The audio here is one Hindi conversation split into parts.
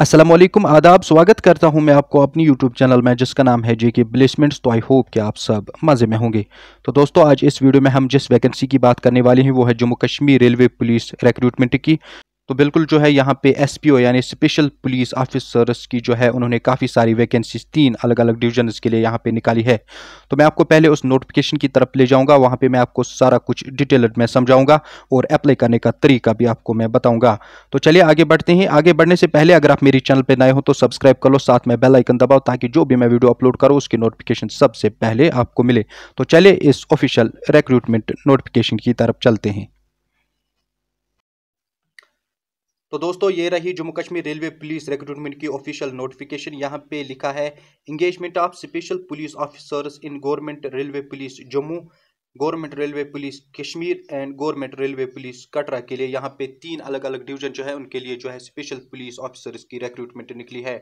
असलम आदाब स्वागत करता हूं मैं आपको अपनी यूट्यूब चैनल में जिसका नाम है जे के ब्लेसमेंट्स तो आई होप कि आप सब मज़े में होंगे तो दोस्तों आज इस वीडियो में हम जिस वैकेंसी की बात करने वाले हैं वो है Jammu Kashmir railway police recruitment की तो बिल्कुल जो है यहाँ पे ओ यानी स्पेशल पुलिस ऑफिसर्स की जो है उन्होंने काफ़ी सारी वैकेंसीज तीन अलग अलग डिविजन्स के लिए यहाँ पे निकाली है तो मैं आपको पहले उस नोटिफिकेशन की तरफ ले जाऊँगा वहाँ पे मैं आपको सारा कुछ डिटेल्ड में समझाऊँगा और अप्लाई करने का तरीका भी आपको मैं बताऊँगा तो चलिए आगे बढ़ते हैं आगे बढ़ने से पहले अगर आप मेरे चैनल पर नए हो तो सब्सक्राइब कर लो साथ में बेलाइकन दबाओ ताकि जो भी मैं वीडियो अपलोड करूँ उसकी नोटिफिकेशन सबसे पहले आपको मिले तो चलिए इस ऑफिशियल रिक्रूटमेंट नोटिफिकेशन की तरफ चलते हैं तो दोस्तों ये रही Jammu Kashmir railway police recruitment की ऑफिशियल नोटिफिकेशन यहाँ पे लिखा है engagement of special police officers in government railway police Jammu government railway police Kashmir and government railway police Katra के लिए यहाँ पे तीन अलग अलग डिवीजन जो है उनके लिए जो है स्पेशल पुलिस ऑफिसर्स की रिक्रूटमेंट निकली है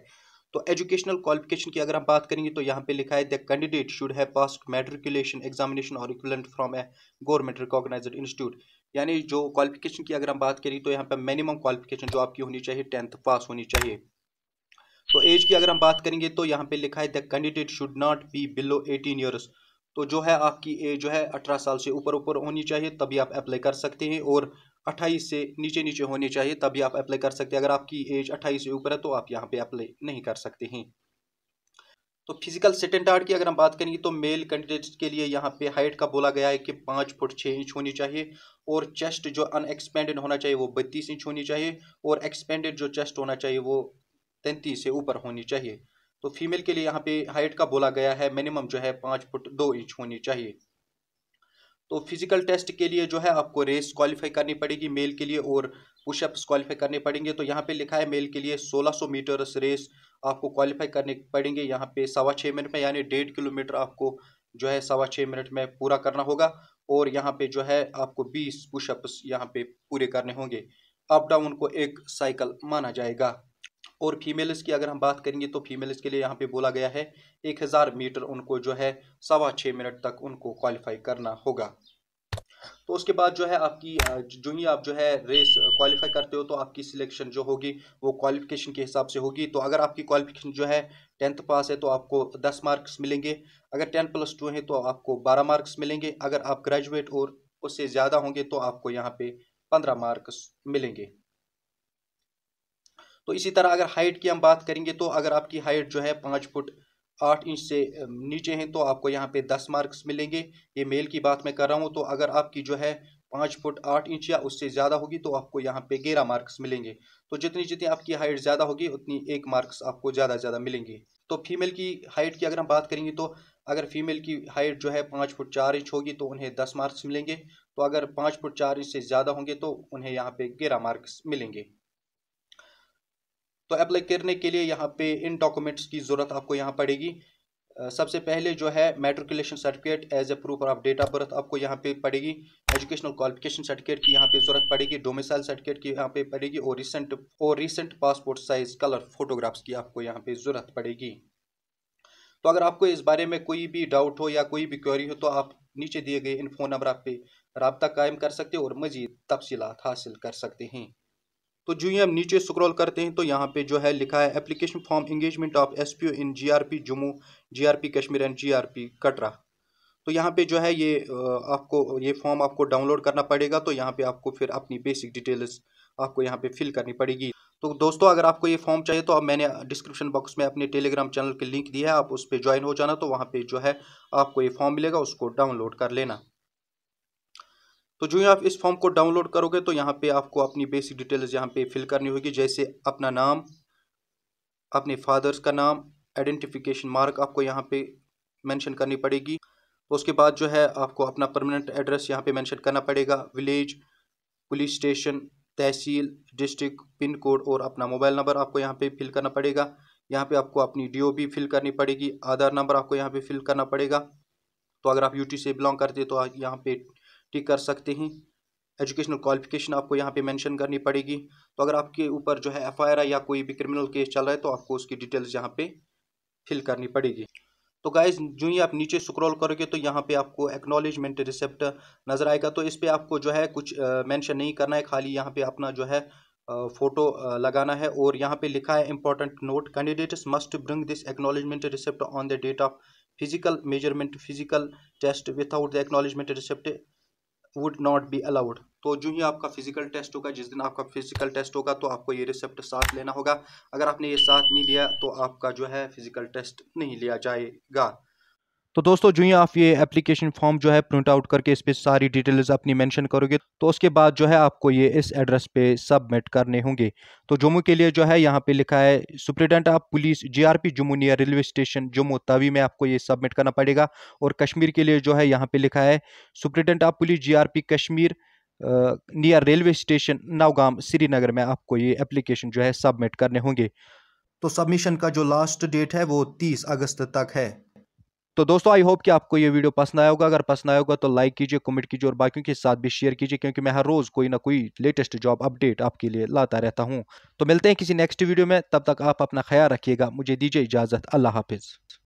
तो एजुकेशनल क्वालिफिकेशन की अगर हम बात करेंगे तो यहाँ पे लिखा है the candidate should have pass matriculation examination और equivalent from a government recognised institute यानी जो क्वालिफिकेशन की अगर हम बात करें तो यहाँ पे मिनिमम क्वालिफिकेशन जो आपकी होनी चाहिए टेंथ पास होनी चाहिए तो एज की अगर हम बात करेंगे तो यहाँ पे लिखा है the candidate should not be below eighteen years तो जो है आपकी एज जो है अठारह साल से ऊपर ऊपर होनी चाहिए तभी आप अप्लाई कर सकते हैं और अट्ठाईस से नीचे नीचे होने चाहिए तभी आप अप्लाई कर सकते हैं अगर आपकी एज अट्ठाईस से ऊपर है तो आप यहाँ पे अप्लाई नहीं कर सकते हैं तो फिजिकल सेटेंडार्ड की अगर हम बात करेंगे तो मेल कैंडिडेट्स के लिए यहाँ पे हाइट का बोला गया है कि पाँच फुट छः इंच होनी चाहिए और चेस्ट जो अनएक्सपेंडेड होना चाहिए वो बत्तीस इंच होनी चाहिए और एक्सपेंडेड जो चेस्ट होना चाहिए वो तैंतीस से ऊपर होनी चाहिए तो फीमेल के लिए यहाँ पे हाइट का बोला गया है मिनिमम जो है पाँच फुट दो इंच होनी चाहिए तो फिजिकल टेस्ट के लिए जो है आपको रेस क्वालिफाई करनी पड़ेगी मेल के लिए और पुशअप्स क्वालिफाई करने पड़ेंगे तो यहाँ पे लिखा है मेल के लिए 1600 मीटर्स रेस आपको क्वालिफाई करने पड़ेंगे यहाँ पे सवा छः मिनट में यानी डेढ़ किलोमीटर आपको जो है सवा छः मिनट में पूरा करना होगा और यहाँ पे जो है आपको बीस पुशअप्स यहाँ पे पूरे करने होंगे अप डाउन को एक साइकिल माना जाएगा और फीमेल्स की अगर हम बात करेंगे तो फीमेल्स के लिए यहाँ पे बोला गया है एक हज़ार मीटर उनको जो है सवा छः मिनट तक उनको क्वालिफाई करना होगा तो उसके बाद जो है आपकी जो ही आप जो है रेस क्वालिफाई करते हो तो आपकी सिलेक्शन जो होगी वो क्वालिफिकेशन के हिसाब से होगी तो अगर आपकी क्वालिफिकेशन जो है टेंथ पास है तो आपको दस मार्क्स मिलेंगे अगर टेन प्लस टू है तो आपको बारह मार्क्स मिलेंगे अगर आप ग्रेजुएट और उससे ज़्यादा होंगे तो आपको यहाँ पे पंद्रह मार्क्स मिलेंगे तो इसी तरह अगर हाइट की हम बात करेंगे तो अगर आपकी हाइट जो है पाँच फुट आठ इंच से नीचे हैं तो आपको यहाँ पे दस मार्क्स मिलेंगे ये मेल की बात मैं कर रहा हूँ तो अगर आपकी जो है पाँच फुट आठ इंच या उससे ज़्यादा होगी तो आपको यहाँ पे ग्यारह मार्क्स मिलेंगे तो जितनी जितनी आपकी हाइट ज़्यादा होगी उतनी एक मार्क्स आपको ज़्यादा ज़्यादा मिलेंगे तो फीमेल की हाइट की अगर हम बात करेंगे तो अगर फीमेल की हाइट जो है पाँच फुट चार इंच होगी तो उन्हें दस मार्क्स मिलेंगे तो अगर पाँच फुट चार इंच से ज़्यादा होंगे तो उन्हें यहाँ पे ग्यारह मार्क्स मिलेंगे तो अप्लाई करने के लिए यहाँ पे इन डॉक्यूमेंट्स की ज़रूरत आपको यहाँ पड़ेगी सबसे पहले जो है matriculation certificate as a proof of date of birth आपको यहाँ पे पड़ेगी एजुकेशनल क्वालिफिकेशन सर्टिफिकेट की यहाँ पे ज़रूरत पड़ेगी डोमिसाइल सर्टिफिकेट की यहाँ पे पड़ेगी और रिसेंट और recent passport size colour photographs की आपको यहाँ पे ज़रूरत पड़ेगी तो अगर आपको इस बारे में कोई भी डाउट हो या कोई भी क्वेरी हो तो आप नीचे दिए गए इन फ़ोन नंबर पर रबता कायम कर सकते हो और मज़ीद तफसीत हासिल कर सकते हैं तो जो ही हम नीचे स्क्रॉल करते हैं तो यहाँ पे जो है लिखा है application form engagement of S P O in G R P Jammu G R P Kashmir and G R P Katra तो यहाँ पे जो है ये आपको ये फॉर्म आपको डाउनलोड करना पड़ेगा तो यहाँ पे आपको फिर अपनी बेसिक डिटेल्स आपको यहाँ पे फिल करनी पड़ेगी तो दोस्तों अगर आपको ये फॉर्म चाहिए तो अब मैंने डिस्क्रिप्शन बॉक्स में अपने टेलीग्राम चैनल के लिंक दिया है आप उस पर ज्वाइन हो जाना तो वहाँ पे जो है आपको ये फॉर्म मिलेगा उसको डाउनलोड कर लेना तो जो आप इस फॉर्म को डाउनलोड करोगे तो यहाँ पे आपको अपनी बेसिक डिटेल्स यहाँ पे फिल करनी होगी जैसे अपना नाम अपने फादर्स का नाम आइडेंटिफिकेशन मार्क आपको यहाँ पे मेंशन करनी पड़ेगी उसके बाद जो है आपको अपना परमानेंट एड्रेस यहाँ पे मेंशन करना पड़ेगा village police station tehsil district pin code और अपना मोबाइल नंबर आपको यहाँ पर फिल करना पड़ेगा यहाँ पर आपको अपनी डी फिल करनी पड़ेगी आधार नंबर आपको यहाँ पर फिल करना पड़ेगा तो अगर आप यूटी से बिलोंग करते तो यहाँ पर टिक कर सकते हैं एजुकेशनल क्वालिफिकेशन आपको यहाँ पे मेंशन करनी पड़ेगी तो अगर आपके ऊपर जो है एफआईआर या कोई भी क्रिमिनल केस चल रहा है तो आपको उसकी डिटेल्स यहाँ पे फिल करनी पड़ेगी तो गाइज जो ही आप नीचे स्क्रॉल करोगे तो यहाँ पे आपको एक्नॉलेजमेंट रिसिप्ट नज़र आएगा तो इस पर आपको जो है कुछ मैंशन नहीं करना है खाली यहाँ पे अपना जो है फ़ोटो लगाना है और यहाँ पे लिखा है important note candidates must bring this acknowledgement receipt on the date of physical measurement physical test without the acknowledgement receipt would not be allowed तो जो ही आपका फिजिकल टेस्ट होगा जिस दिन आपका फिजिकल टेस्ट होगा तो आपको ये रिसेप्ट साथ लेना होगा अगर आपने ये साथ नहीं लिया तो आपका जो है फिजिकल टेस्ट नहीं लिया जाएगा तो दोस्तों जो ही आप ये एप्लीकेशन फॉर्म जो है प्रिंट आउट करके इस पर सारी डिटेल्स अपनी मेंशन करोगे तो उसके बाद जो है आपको ये इस एड्रेस पे सबमिट करने होंगे तो जम्मू के लिए जो है यहाँ पे लिखा है superintendent of police GRP Jammu near railway station Jammu Tawi में आपको ये सबमिट करना पड़ेगा और कश्मीर के लिए जो है यहाँ पे लिखा है superintendent of police G Kashmir near railway station Nowgam Srinagar में आपको ये एप्लीकेशन जो है सबमिट करने होंगे तो सबमिशन का जो लास्ट डेट है वो तीस अगस्त तक है तो दोस्तों आई होप कि आपको ये वीडियो पसंद आया होगा अगर पसंद आया होगा तो लाइक कीजिए कमेंट कीजिए और बाकियों के साथ भी शेयर कीजिए क्योंकि मैं हर रोज़ कोई ना कोई लेटेस्ट जॉब अपडेट आपके लिए लाता रहता हूँ तो मिलते हैं किसी नेक्स्ट वीडियो में तब तक आप अपना ख्याल रखिएगा मुझे दीजिए इजाज़त अल्लाह हाफिज़